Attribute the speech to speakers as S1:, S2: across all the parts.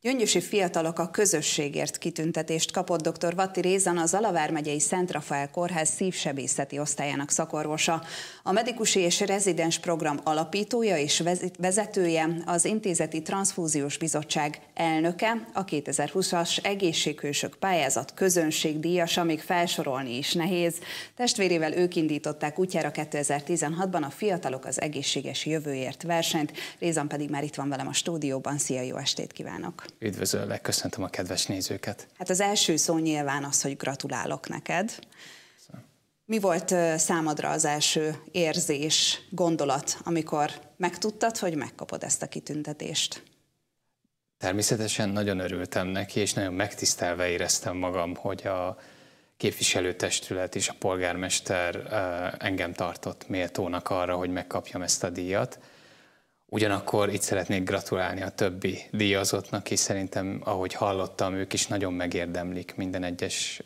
S1: Gyöngyösi fiatalok a közösségért kitüntetést kapott dr. Vatti Rézan, az Alavár megyei Szent Rafael Kórház szívsebészeti osztályának szakorvosa. A medikusi és rezidens program alapítója és vezetője, az Intézeti Transfúziós Bizottság elnöke, a 2020-as egészséghősök pályázat közönségdíjas, amíg felsorolni is nehéz. Testvérével ők indították útjára 2016-ban a Fiatalok az Egészséges Jövőért versenyt. Rézan pedig már itt van velem a stúdióban. Szia, jó estét kívánok!
S2: Üdvözöllek, köszöntöm a kedves nézőket.
S1: Hát az első szó nyilván az, hogy gratulálok neked. Mi volt számodra az első érzés, gondolat, amikor megtudtad, hogy megkapod ezt a kitüntetést?
S2: Természetesen nagyon örültem neki, és nagyon megtisztelve éreztem magam, hogy a képviselőtestület és a polgármester engem tartott méltónak arra, hogy megkapjam ezt a díjat. Ugyanakkor itt szeretnék gratulálni a többi díjazottnak, és szerintem, ahogy hallottam, ők is nagyon megérdemlik minden egyes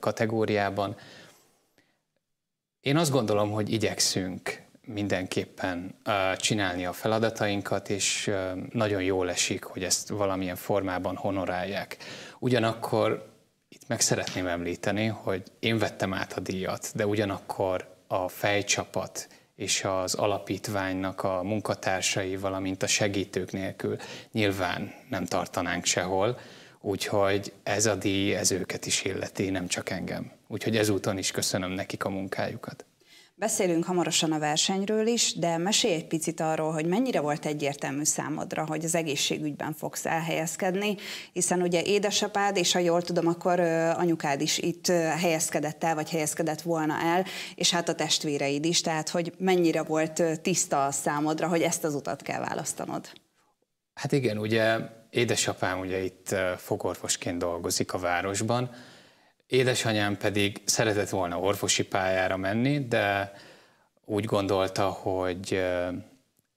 S2: kategóriában. Én azt gondolom, hogy igyekszünk mindenképpen csinálni a feladatainkat, és nagyon jól esik, hogy ezt valamilyen formában honorálják. Ugyanakkor itt meg szeretném említeni, hogy én vettem át a díjat, de ugyanakkor a fejcsapat és az alapítványnak a munkatársai, valamint a segítők nélkül nyilván nem tartanánk sehol, úgyhogy ez a díj, ez őket is illeti, nem csak engem. Úgyhogy ezúton is köszönöm nekik a munkájukat.
S1: Beszélünk hamarosan a versenyről is, de mesélj egy picit arról, hogy mennyire volt egyértelmű számodra, hogy az egészségügyben fogsz elhelyezkedni, hiszen ugye édesapád, és ha jól tudom, akkor anyukád is itt helyezkedett el, vagy helyezkedett volna el, és hát a testvéreid is, tehát hogy mennyire volt tiszta a számodra, hogy ezt az utat kell választanod.
S2: Hát igen, ugye édesapám ugye itt fogorvosként dolgozik a városban, Édesanyám pedig szeretett volna orvosi pályára menni, de úgy gondolta, hogy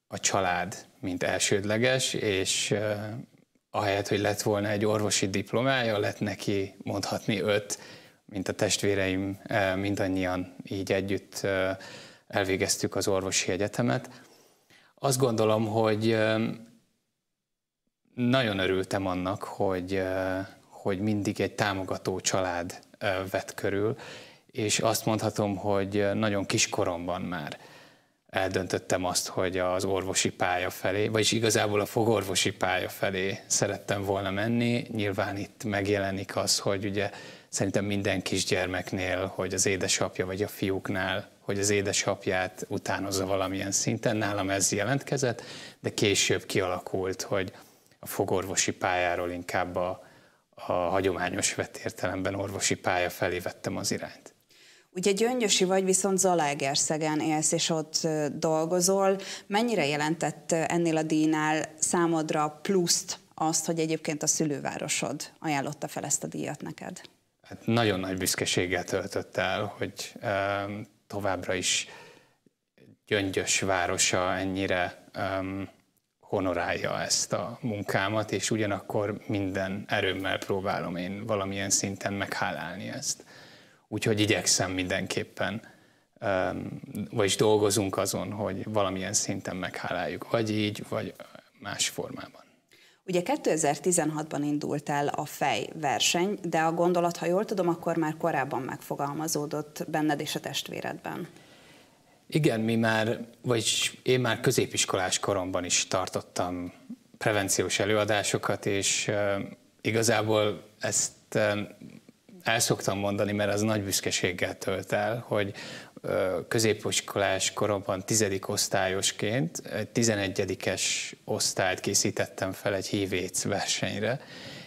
S2: a család, mint elsődleges, és ahelyett, hogy lett volna egy orvosi diplomája, lett neki mondhatni öt, mint a testvéreim mindannyian így együtt elvégeztük az orvosi egyetemet. Azt gondolom, hogy nagyon örültem annak, hogy hogy mindig egy támogató család vett körül, és azt mondhatom, hogy nagyon kiskoromban már eldöntöttem azt, hogy az orvosi pálya felé, vagyis igazából a fogorvosi pálya felé szerettem volna menni. Nyilván itt megjelenik az, hogy ugye szerintem minden kisgyermeknél, hogy az édesapja vagy a fiúknál, hogy az édesapját utánozza valamilyen szinten, nálam ez jelentkezett, de később kialakult, hogy a fogorvosi pályáról inkább a a hagyományos vett értelemben orvosi pálya felé vettem az irányt.
S1: Ugye gyöngyösi vagy, viszont Zalaegerszegen élsz, és ott dolgozol. Mennyire jelentett ennél a díjnál számodra pluszt azt, hogy egyébként a szülővárosod ajánlotta fel ezt a díjat neked?
S2: Hát nagyon nagy büszkeséggel töltött el, hogy továbbra is gyöngyös városa ennyire honorálja ezt a munkámat, és ugyanakkor minden erőmmel próbálom én valamilyen szinten meghálálni ezt. Úgyhogy igyekszem mindenképpen, vagyis dolgozunk azon, hogy valamilyen szinten megháláljuk, vagy így, vagy más formában.
S1: Ugye 2016-ban indult el a fej verseny, de a gondolat, ha jól tudom, akkor már korábban megfogalmazódott benned és a testvéredben.
S2: Igen, mi már, vagy én már középiskolás koromban is tartottam prevenciós előadásokat, és uh, igazából ezt uh, el szoktam mondani, mert az nagy büszkeséggel tölt el, hogy uh, középiskolás koromban tizedik osztályosként 11 osztályt készítettem fel egy hívéc versenyre,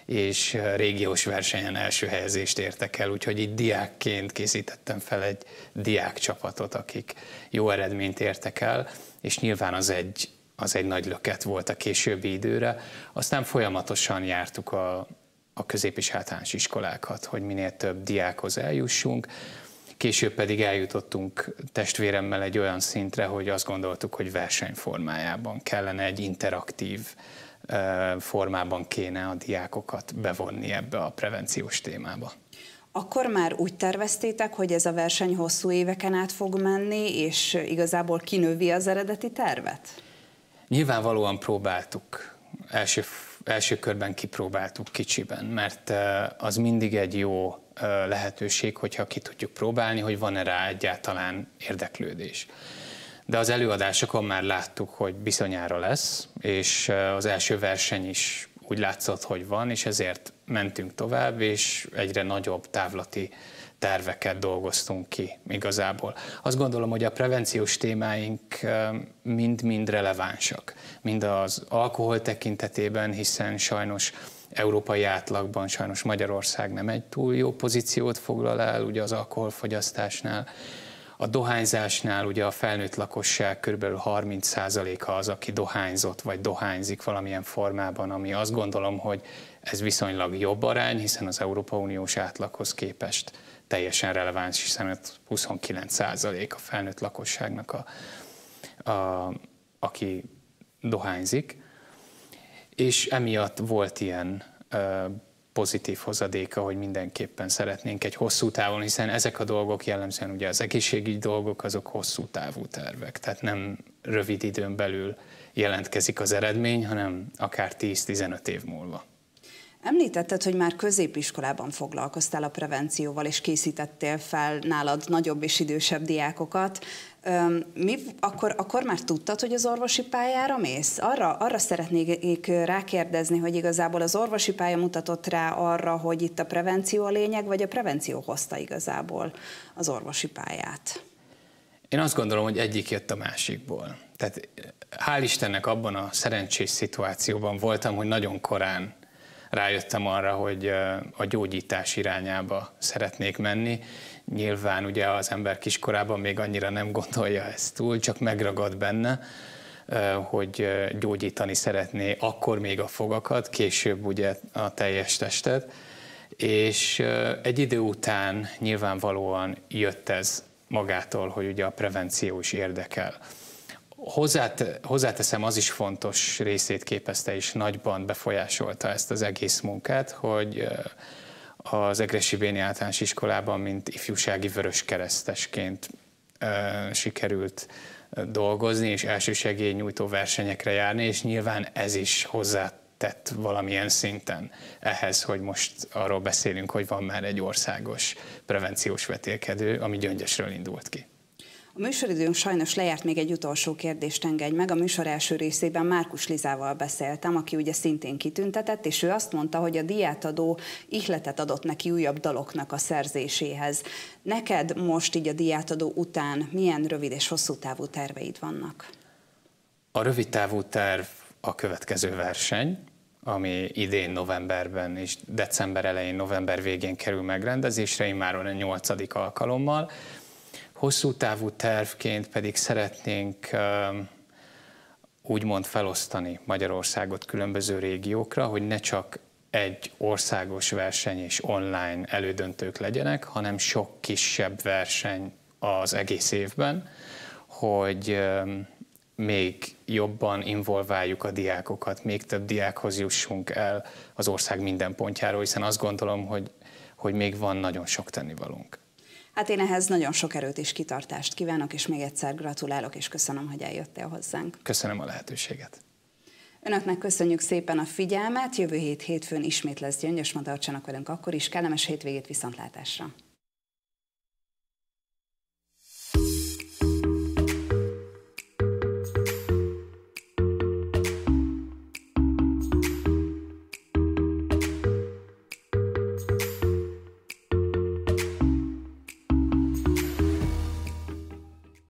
S2: és régiós versenyen első helyezést értek el, úgyhogy itt diákként készítettem fel egy diákcsapatot, akik jó eredményt értek el, és nyilván az egy, az egy nagy löket volt a későbbi időre. Aztán folyamatosan jártuk a, a közép- és általános iskolákat, hogy minél több diákhoz eljussunk, Később pedig eljutottunk testvéremmel egy olyan szintre, hogy azt gondoltuk, hogy versenyformájában kellene egy interaktív formában kéne a diákokat bevonni ebbe a prevenciós témába.
S1: Akkor már úgy terveztétek, hogy ez a verseny hosszú éveken át fog menni, és igazából kinővi az eredeti tervet?
S2: Nyilvánvalóan próbáltuk. Első, első körben kipróbáltuk kicsiben, mert az mindig egy jó lehetőség, hogyha ki tudjuk próbálni, hogy van-e rá egyáltalán érdeklődés de az előadásokon már láttuk, hogy bizonyára lesz, és az első verseny is úgy látszott, hogy van, és ezért mentünk tovább, és egyre nagyobb távlati terveket dolgoztunk ki igazából. Azt gondolom, hogy a prevenciós témáink mind-mind relevánsak, mind az alkohol tekintetében, hiszen sajnos európai átlagban sajnos Magyarország nem egy túl jó pozíciót foglal el ugye az alkoholfogyasztásnál, a dohányzásnál ugye a felnőtt lakosság kb. 30%-a az, aki dohányzott vagy dohányzik valamilyen formában, ami azt gondolom, hogy ez viszonylag jobb arány, hiszen az Európa Uniós átlaghoz képest teljesen releváns, hiszen 29% a felnőtt lakosságnak, a, a, aki dohányzik. És emiatt volt ilyen pozitív hozadéka, hogy mindenképpen szeretnénk egy hosszú távon, hiszen ezek a dolgok jellemzően ugye az egészségügyi dolgok, azok hosszú távú tervek, tehát nem rövid időn belül jelentkezik az eredmény, hanem akár 10-15 év múlva.
S1: Említetted, hogy már középiskolában foglalkoztál a prevencióval, és készítettél fel nálad nagyobb és idősebb diákokat. Mi, akkor, akkor már tudtad, hogy az orvosi pályára mész? Arra, arra szeretnék rákérdezni, hogy igazából az orvosi pálya mutatott rá arra, hogy itt a prevenció a lényeg, vagy a prevenció hozta igazából az orvosi pályát?
S2: Én azt gondolom, hogy egyik jött a másikból. Tehát eh, hál' Istennek abban a szerencsés szituációban voltam, hogy nagyon korán rájöttem arra, hogy a gyógyítás irányába szeretnék menni. Nyilván ugye az ember kiskorában még annyira nem gondolja ezt túl, csak megragad benne, hogy gyógyítani szeretné akkor még a fogakat, később ugye a teljes testet. És egy idő után nyilvánvalóan jött ez magától, hogy ugye a prevenció is érdekel. Hozzát, hozzáteszem, az is fontos részét képezte, és nagyban befolyásolta ezt az egész munkát, hogy az Egresi Béni Általános Iskolában, mint ifjúsági keresztesként sikerült dolgozni, és nyújtó versenyekre járni, és nyilván ez is hozzátett valamilyen szinten ehhez, hogy most arról beszélünk, hogy van már egy országos prevenciós vetélkedő, ami gyöngyösről indult ki.
S1: A műsoridőnk sajnos lejárt, még egy utolsó kérdést engedj meg. A műsor első részében Márkus Lizával beszéltem, aki ugye szintén kitüntetett, és ő azt mondta, hogy a diátadó ihletet adott neki újabb daloknak a szerzéséhez. Neked most így a diátadó után milyen rövid és hosszú távú terveid vannak?
S2: A rövid távú terv a következő verseny, ami idén novemberben és december elején, november végén kerül megrendezésre, immáron a nyolcadik alkalommal. Hosszú távú tervként pedig szeretnénk um, úgymond felosztani Magyarországot különböző régiókra, hogy ne csak egy országos verseny és online elődöntők legyenek, hanem sok kisebb verseny az egész évben, hogy um, még jobban involváljuk a diákokat, még több diákhoz jussunk el az ország minden pontjáról, hiszen azt gondolom, hogy, hogy még van nagyon sok tennivalónk.
S1: Hát én ehhez nagyon sok erőt és kitartást kívánok, és még egyszer gratulálok, és köszönöm, hogy eljöttél hozzánk.
S2: Köszönöm a lehetőséget.
S1: Önöknek köszönjük szépen a figyelmet, jövő hét hétfőn ismét lesz gyöngyös, ma tartsanak velünk akkor is, kellemes hétvégét viszontlátásra!